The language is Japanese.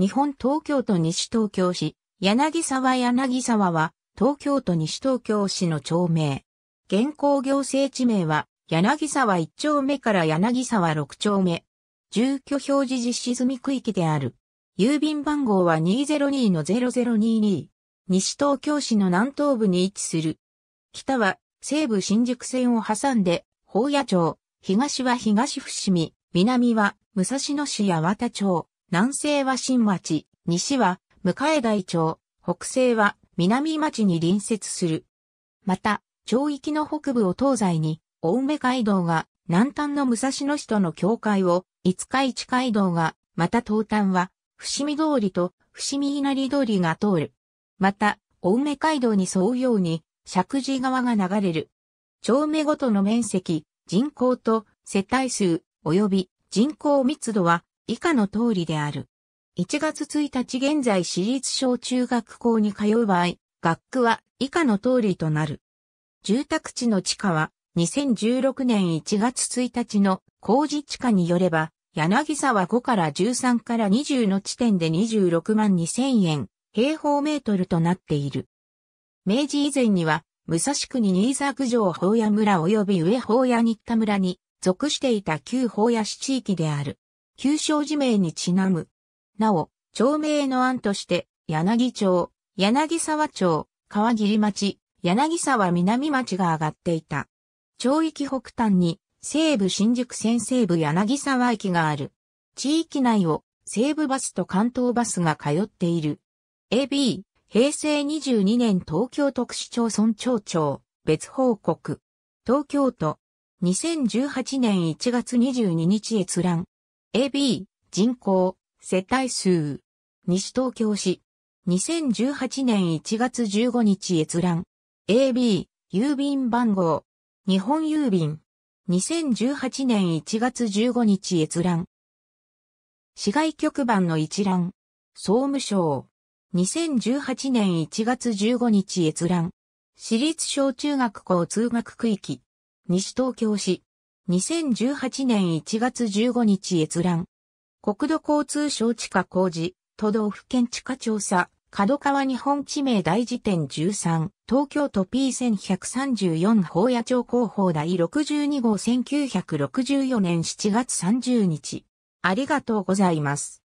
日本東京都西東京市、柳沢柳沢は、東京都西東京市の町名。現行行政地名は、柳沢1丁目から柳沢6丁目。住居表示実施済み区域である。郵便番号は202-0022。西東京市の南東部に位置する。北は西武新宿線を挟んで、宝屋町、東は東伏見、南は武蔵野市八幡町、南西は新町、西は向台町、北西は南町に隣接する。また、町域の北部を東西に、青梅街道が南端の武蔵野市との境界を、五日市街道が、また東端は、伏見通りと伏見稲荷通りが通る。また、青梅街道に沿うように、石神川が流れる。町目ごとの面積、人口と世帯数、及び人口密度は以下の通りである。1月1日現在私立小中学校に通う場合、学区は以下の通りとなる。住宅地の地価は2016年1月1日の工事地価によれば、柳沢5から13から20の地点で26万2000円、平方メートルとなっている。明治以前には、武蔵国新沢城上法屋村及び上法屋新田村に属していた旧法屋市地域である。旧正寺名にちなむ。なお、町名の案として、柳町、柳沢町、川切町、柳沢南町が上がっていた。町域北端に、西部新宿線西部柳沢駅がある。地域内を西部バスと関東バスが通っている。AB、平成22年東京特市町村町長、別報告。東京都、2018年1月22日閲覧。AB、人口、世帯数。西東京市。2018年1月15日閲覧。AB、郵便番号。日本郵便。2018年1月15日閲覧。市外局番の一覧。総務省。2018年1月15日閲覧。私立小中学校通学区域。西東京市。2018年1月15日閲覧。国土交通省地下工事、都道府県地下調査、角川日本地名大辞典13、東京都 P1134 法野町広報第62号1964年7月30日。ありがとうございます。